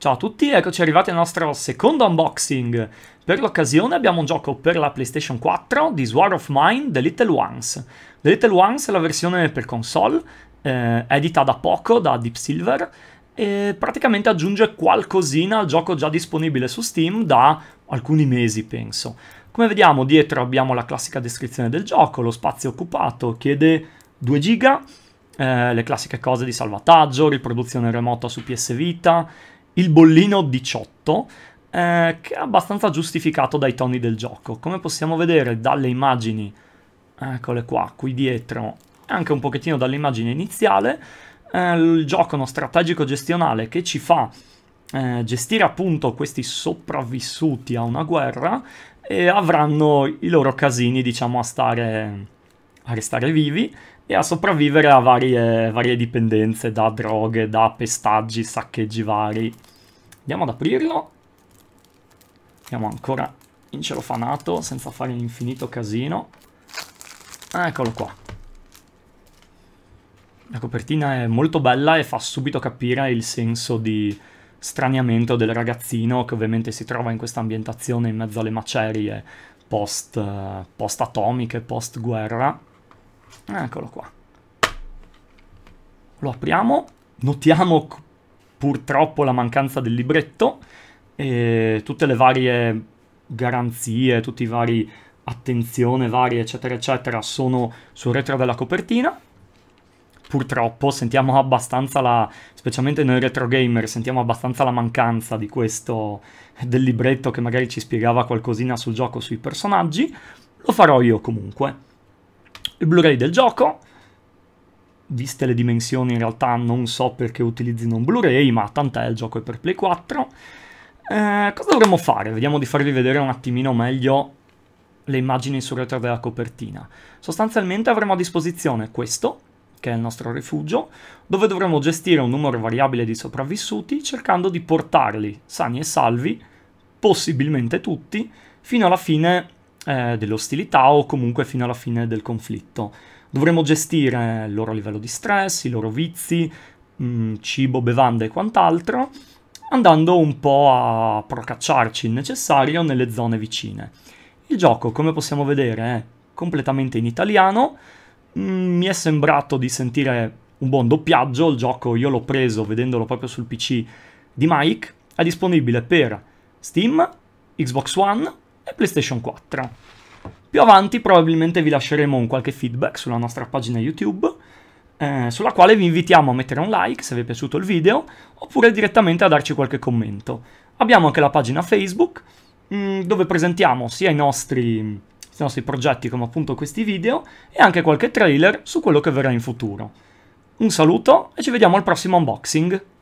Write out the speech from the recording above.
Ciao a tutti, eccoci arrivati al nostro secondo unboxing. Per l'occasione abbiamo un gioco per la PlayStation 4 di War of Mine The Little Ones. The Little Ones è la versione per console, eh, edita da poco da Deep Silver, e praticamente aggiunge qualcosina al gioco già disponibile su Steam da alcuni mesi, penso. Come vediamo, dietro abbiamo la classica descrizione del gioco, lo spazio occupato chiede 2 giga, eh, le classiche cose di salvataggio, riproduzione remota su PS Vita il bollino 18 eh, che è abbastanza giustificato dai toni del gioco. Come possiamo vedere dalle immagini, eccole qua, qui dietro, anche un pochettino dall'immagine iniziale, eh, il gioco è uno strategico gestionale che ci fa eh, gestire appunto questi sopravvissuti a una guerra e avranno i loro casini, diciamo, a stare a restare vivi e a sopravvivere a varie, varie dipendenze da droghe, da pestaggi, saccheggi vari. Andiamo ad aprirlo. Andiamo ancora in celofanato senza fare un infinito casino. Ah, eccolo qua. La copertina è molto bella e fa subito capire il senso di straniamento del ragazzino che ovviamente si trova in questa ambientazione in mezzo alle macerie eh, post-atomiche, post post-guerra Eccolo qua. Lo apriamo, notiamo purtroppo la mancanza del libretto e tutte le varie garanzie, tutti i vari attenzione varie eccetera eccetera sono sul retro della copertina purtroppo sentiamo abbastanza la, specialmente noi retro gamer, sentiamo abbastanza la mancanza di questo, del libretto che magari ci spiegava qualcosina sul gioco, sui personaggi, lo farò io comunque il Blu-ray del gioco, viste le dimensioni in realtà non so perché utilizzino un Blu-ray, ma tant'è, il gioco è per Play 4. Eh, cosa dovremmo fare? Vediamo di farvi vedere un attimino meglio le immagini sul retro della copertina. Sostanzialmente avremo a disposizione questo, che è il nostro rifugio, dove dovremo gestire un numero variabile di sopravvissuti cercando di portarli sani e salvi, possibilmente tutti, fino alla fine eh, ostilità o comunque fino alla fine del conflitto. Dovremo gestire il loro livello di stress, i loro vizi, mh, mm, cibo, bevande e quant'altro, andando un po' a procacciarci il necessario nelle zone vicine. Il gioco, come possiamo vedere, è completamente in italiano. Mh, mm, mi è sembrato di sentire un buon doppiaggio, il gioco io l'ho preso vedendolo proprio sul PC di Mike, è disponibile per Steam, Xbox One, e PlayStation 4. Più avanti probabilmente vi lasceremo un qualche feedback sulla nostra pagina YouTube, eh, sulla quale vi invitiamo a mettere un like se vi è piaciuto il video, oppure direttamente a darci qualche commento. Abbiamo anche la pagina Facebook, mh, mm, dove presentiamo sia i nostri, i nostri progetti come appunto questi video, e anche qualche trailer su quello che verrà in futuro. Un saluto e ci vediamo al prossimo unboxing!